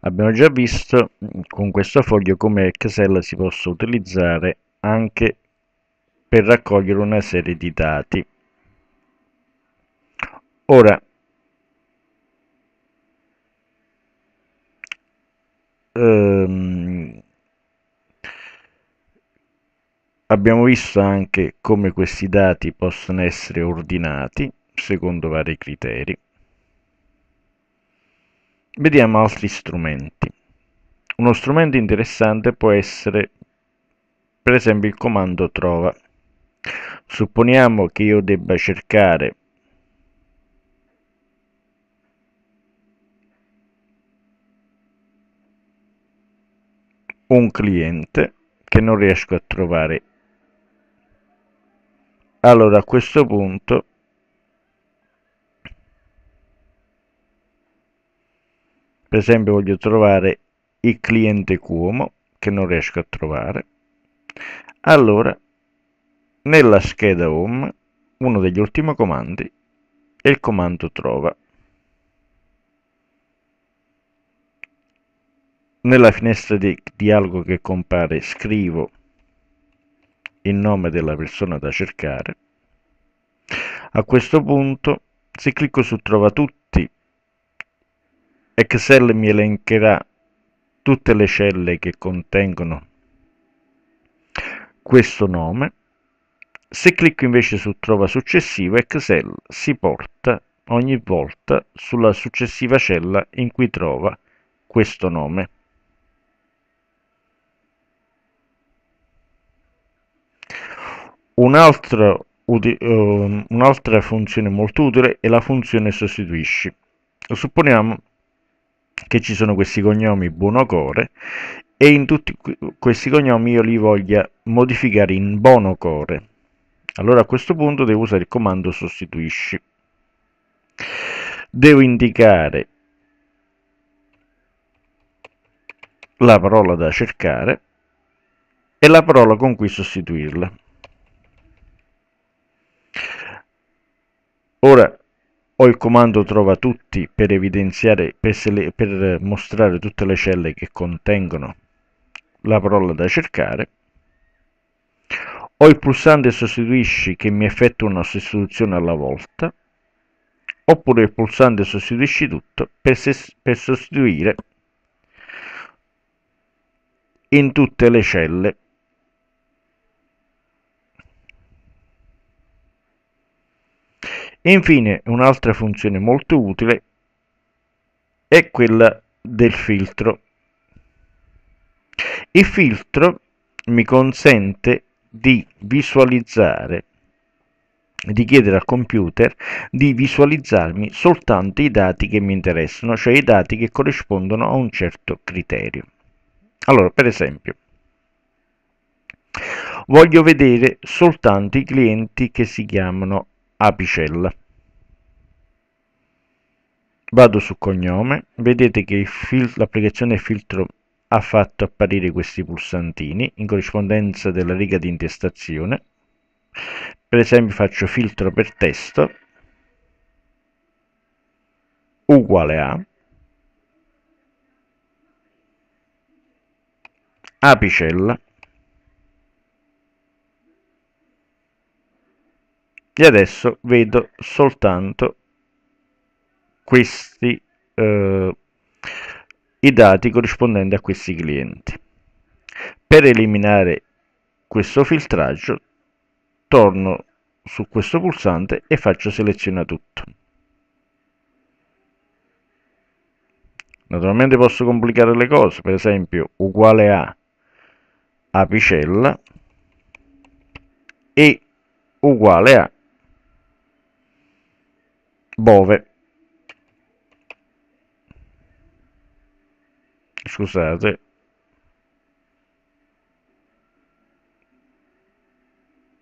Abbiamo già visto mm, con questo foglio come Excel si possa utilizzare anche per raccogliere una serie di dati. Ora, ehm, abbiamo visto anche come questi dati possono essere ordinati secondo vari criteri. Vediamo altri strumenti. Uno strumento interessante può essere per esempio il comando trova. Supponiamo che io debba cercare un cliente che non riesco a trovare. Allora a questo punto per esempio voglio trovare il cliente Cuomo che non riesco a trovare allora nella scheda home uno degli ultimi comandi è il comando trova nella finestra di dialogo che compare scrivo il nome della persona da cercare a questo punto se clicco su trova tutti Excel mi elencherà tutte le celle che contengono questo nome. Se clicco invece su trova successivo, Excel si porta ogni volta sulla successiva cella in cui trova questo nome. Ehm, un'altra funzione molto utile è la funzione sostituisci. Supponiamo che ci sono questi cognomi buonocore e in tutti questi cognomi io li voglia modificare in bonocore. Allora a questo punto devo usare il comando sostituisci. Devo indicare la parola da cercare e la parola con cui sostituirla. Ora o il comando trova tutti per evidenziare, per, per mostrare tutte le celle che contengono la parola da cercare. o il pulsante sostituisci che mi effettua una sostituzione alla volta. Oppure il pulsante sostituisci tutto per, per sostituire in tutte le celle E infine un'altra funzione molto utile è quella del filtro. Il filtro mi consente di visualizzare di chiedere al computer di visualizzarmi soltanto i dati che mi interessano, cioè i dati che corrispondono a un certo criterio. Allora, per esempio, voglio vedere soltanto i clienti che si chiamano Apicella. Vado su cognome, vedete che l'applicazione filtro ha fatto apparire questi pulsantini in corrispondenza della riga di intestazione. Per esempio faccio filtro per testo uguale a apicella e adesso vedo soltanto questi eh, i dati corrispondenti a questi clienti per eliminare questo filtraggio torno su questo pulsante e faccio seleziona tutto naturalmente posso complicare le cose per esempio uguale a apicella e uguale a Bove. Scusate.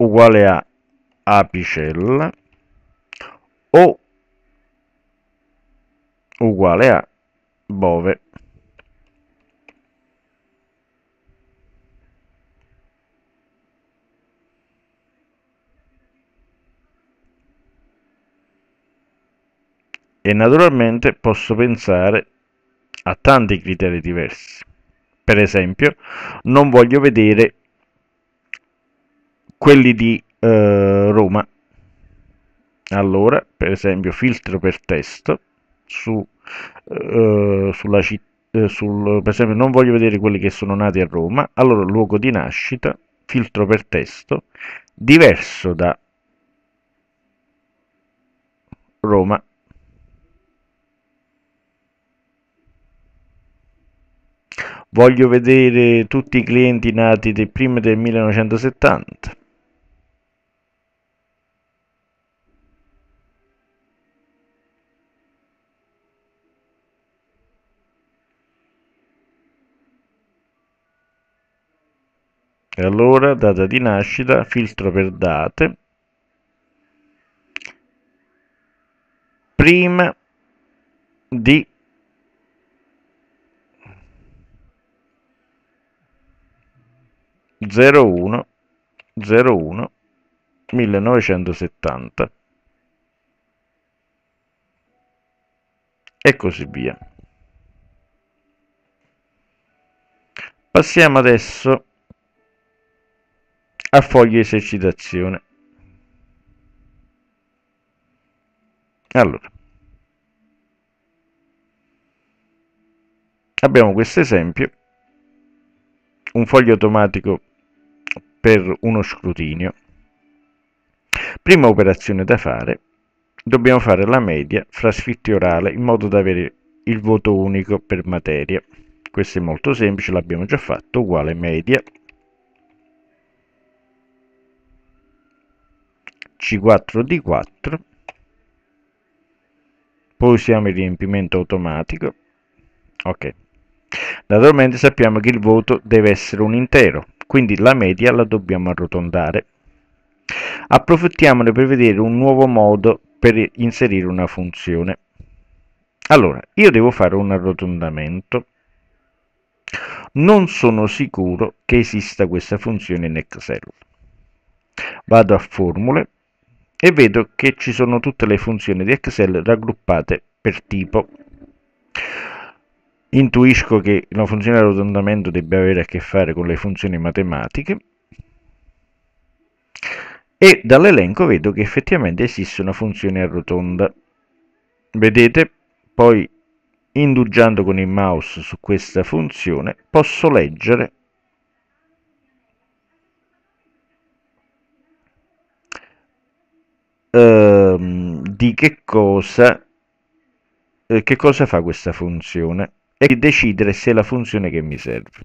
Uguale a apicella o uguale a bove. e naturalmente posso pensare a tanti criteri diversi. Per esempio, non voglio vedere quelli di eh, Roma. Allora, per esempio, filtro per testo su, eh, sulla città. Eh, sul, per esempio, non voglio vedere quelli che sono nati a Roma, allora luogo di nascita, filtro per testo, diverso da Roma voglio vedere tutti i clienti nati dei primi del 1970. E allora data di nascita, filtro per date, prima di 01 01 1970 e così via. Passiamo adesso a foglie esercitazione. Allora, abbiamo questo esempio, un foglio automatico per uno scrutinio. Prima operazione da fare, dobbiamo fare la media fra scritto e orale in modo da avere il voto unico per materia. Questo è molto semplice, l'abbiamo già fatto, uguale media C4 D4 poi usiamo il riempimento automatico ok naturalmente sappiamo che il voto deve essere un intero quindi la media la dobbiamo arrotondare. Approfittiamone per vedere un nuovo modo per inserire una funzione. Allora, io devo fare un arrotondamento. Non sono sicuro che esista questa funzione in Excel. Vado a formule e vedo che ci sono tutte le funzioni di Excel raggruppate per tipo. Intuisco che la funzione arrotondamento debba avere a che fare con le funzioni matematiche e dall'elenco vedo che effettivamente esiste una funzione arrotonda. Vedete? Poi indugiando con il mouse su questa funzione posso leggere ehm, di che cosa, eh, che cosa fa questa funzione e decidere se è la funzione che mi serve.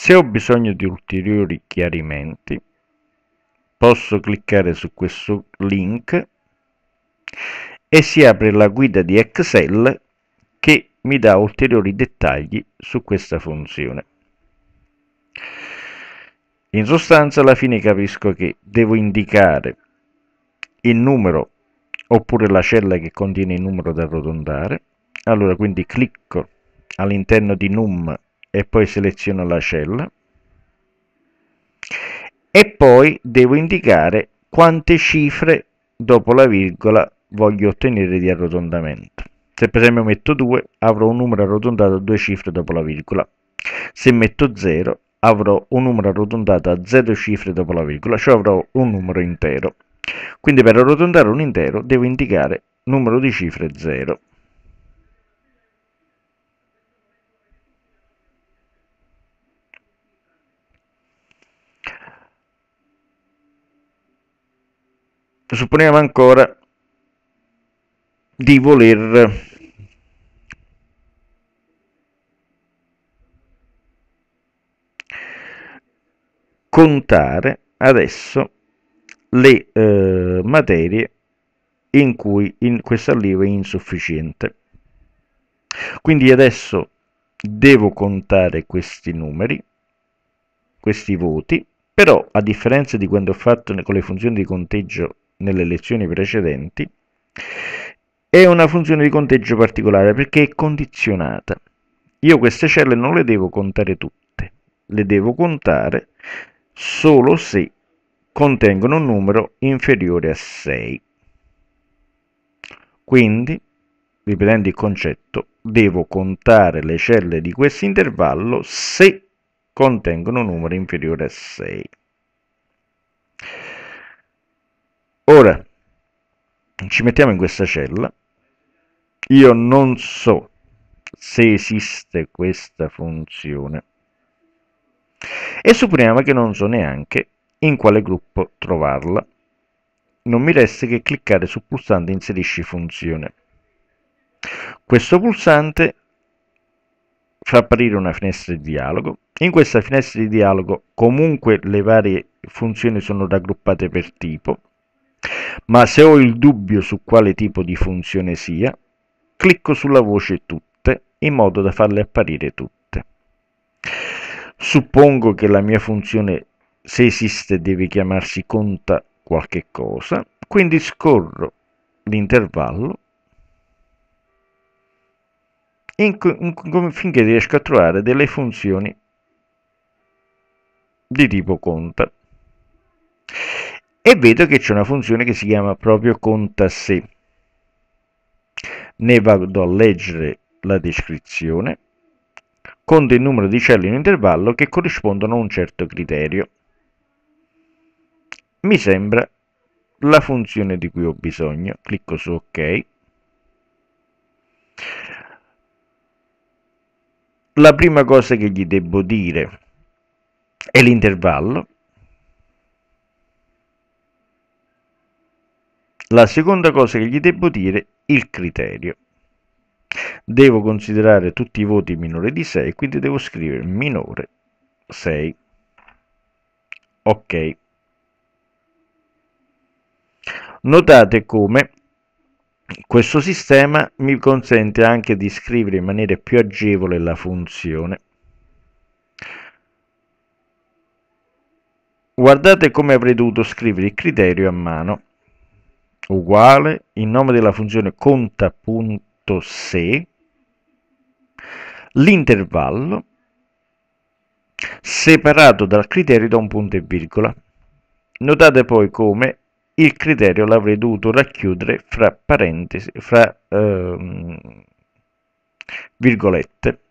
Se ho bisogno di ulteriori chiarimenti, posso cliccare su questo link e si apre la guida di Excel che mi dà ulteriori dettagli su questa funzione. In sostanza alla fine capisco che devo indicare il numero oppure la cella che contiene il numero da arrotondare. Allora quindi clicco all'interno di num e poi seleziono la cella e poi devo indicare quante cifre dopo la virgola voglio ottenere di arrotondamento. Se per esempio metto 2 avrò un numero arrotondato a 2 cifre dopo la virgola. Se metto 0 avrò un numero arrotondato a 0 cifre dopo la virgola, cioè avrò un numero intero. Quindi per arrotondare un intero devo indicare numero di cifre 0. supponiamo ancora di voler contare adesso le eh, materie in cui in questo allievo è insufficiente. Quindi adesso devo contare questi numeri, questi voti, però a differenza di quando ho fatto con le funzioni di conteggio nelle lezioni precedenti, è una funzione di conteggio particolare perché è condizionata. Io queste celle non le devo contare tutte, le devo contare solo se contengono un numero inferiore a 6. Quindi, ripetendo il concetto, devo contare le celle di questo intervallo se contengono un numero inferiore a 6. Ora, ci mettiamo in questa cella, io non so se esiste questa funzione e supponiamo che non so neanche in quale gruppo trovarla. Non mi resta che cliccare sul pulsante inserisci funzione. Questo pulsante fa apparire una finestra di dialogo. In questa finestra di dialogo comunque le varie funzioni sono raggruppate per tipo ma se ho il dubbio su quale tipo di funzione sia, clicco sulla voce tutte in modo da farle apparire tutte. Suppongo che la mia funzione, se esiste, deve chiamarsi conta qualche cosa, quindi scorro l'intervallo finché riesco a trovare delle funzioni di tipo conta e vedo che c'è una funzione che si chiama proprio conta sé. Ne vado a leggere la descrizione. Conta il numero di celle in intervallo che corrispondono a un certo criterio. Mi sembra la funzione di cui ho bisogno. Clicco su OK. La prima cosa che gli devo dire è l'intervallo La seconda cosa che gli devo dire, è il criterio. Devo considerare tutti i voti minore di 6, quindi devo scrivere minore 6. Ok. Notate come questo sistema mi consente anche di scrivere in maniera più agevole la funzione. Guardate come avrei dovuto scrivere il criterio a mano uguale il nome della funzione conta.se, l'intervallo separato dal criterio da un punto e virgola. Notate poi come il criterio l'avrei dovuto racchiudere fra parentesi, fra ehm, virgolette.